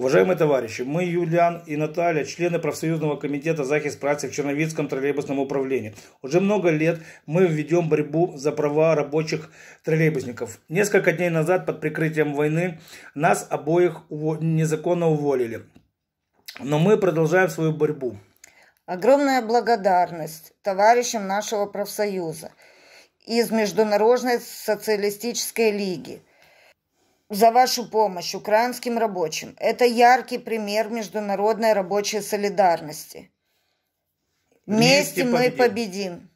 Уважаемые товарищи, мы, Юлиан и Наталья, члены профсоюзного комитета «Захист працы» в Черновицком троллейбусном управлении. Уже много лет мы ведем борьбу за права рабочих троллейбусников. Несколько дней назад под прикрытием войны нас обоих незаконно уволили. Но мы продолжаем свою борьбу. Огромная благодарность товарищам нашего профсоюза из Международной социалистической лиги – за вашу помощь украинским рабочим. Это яркий пример международной рабочей солидарности. Вместе, Вместе мы победим. победим.